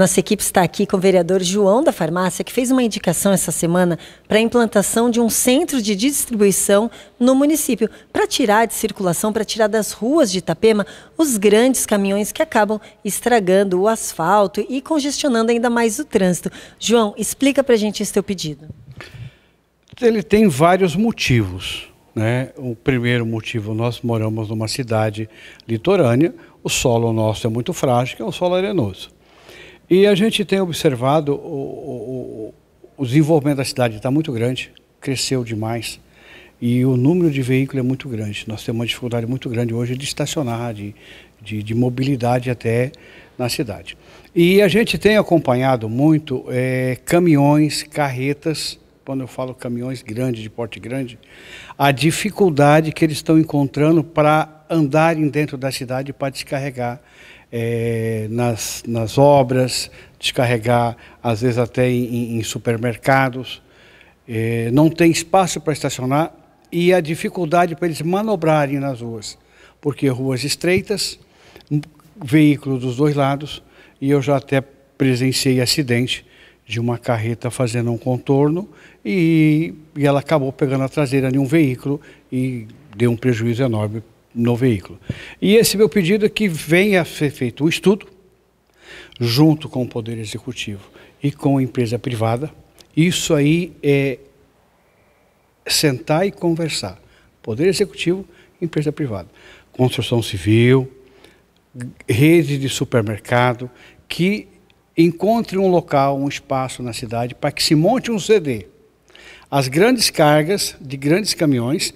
Nossa equipe está aqui com o vereador João da Farmácia, que fez uma indicação essa semana para a implantação de um centro de distribuição no município, para tirar de circulação, para tirar das ruas de Itapema os grandes caminhões que acabam estragando o asfalto e congestionando ainda mais o trânsito. João, explica para a gente esse teu pedido. Ele tem vários motivos. Né? O primeiro motivo, nós moramos numa cidade litorânea, o solo nosso é muito frágil, é um solo arenoso. E a gente tem observado o, o, o desenvolvimento da cidade está muito grande, cresceu demais e o número de veículos é muito grande. Nós temos uma dificuldade muito grande hoje de estacionar, de, de, de mobilidade até na cidade. E a gente tem acompanhado muito é, caminhões, carretas, quando eu falo caminhões grandes, de porte grande, a dificuldade que eles estão encontrando para andarem dentro da cidade para descarregar é, nas, nas obras, descarregar, às vezes até em, em supermercados. É, não tem espaço para estacionar e a dificuldade para eles manobrarem nas ruas, porque ruas estreitas, veículos dos dois lados, e eu já até presenciei acidente de uma carreta fazendo um contorno e, e ela acabou pegando a traseira de um veículo e deu um prejuízo enorme no veículo. E esse meu pedido é que venha a ser feito um estudo junto com o Poder Executivo e com a empresa privada. Isso aí é sentar e conversar. Poder Executivo, empresa privada. Construção civil, rede de supermercado, que encontre um local, um espaço na cidade para que se monte um CD. As grandes cargas de grandes caminhões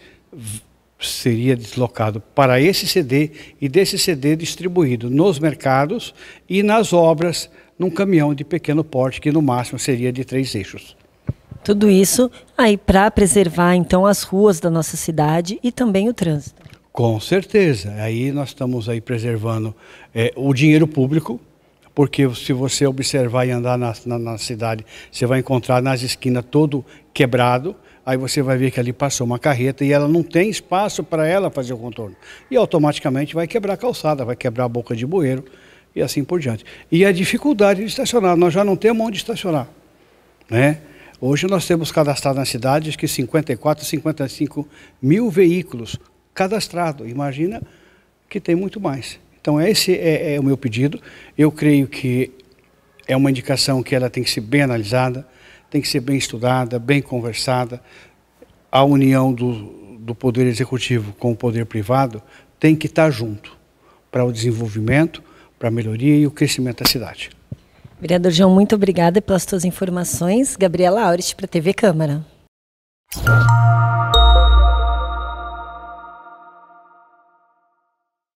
seria deslocado para esse CD e desse CD distribuído nos mercados e nas obras num caminhão de pequeno porte, que no máximo seria de três eixos. Tudo isso aí para preservar então as ruas da nossa cidade e também o trânsito. Com certeza. Aí nós estamos aí preservando é, o dinheiro público, porque se você observar e andar na, na, na cidade, você vai encontrar nas esquinas todo quebrado Aí você vai ver que ali passou uma carreta e ela não tem espaço para ela fazer o contorno. E automaticamente vai quebrar a calçada, vai quebrar a boca de bueiro e assim por diante. E a dificuldade de estacionar, nós já não temos onde estacionar. Né? Hoje nós temos cadastrado na cidade que 54, 55 mil veículos cadastrados. Imagina que tem muito mais. Então esse é, é o meu pedido. Eu creio que é uma indicação que ela tem que ser bem analisada tem que ser bem estudada, bem conversada. A união do, do poder executivo com o poder privado tem que estar junto para o desenvolvimento, para a melhoria e o crescimento da cidade. Vereador João, muito obrigada pelas suas informações. Gabriela Aurich, para a TV Câmara.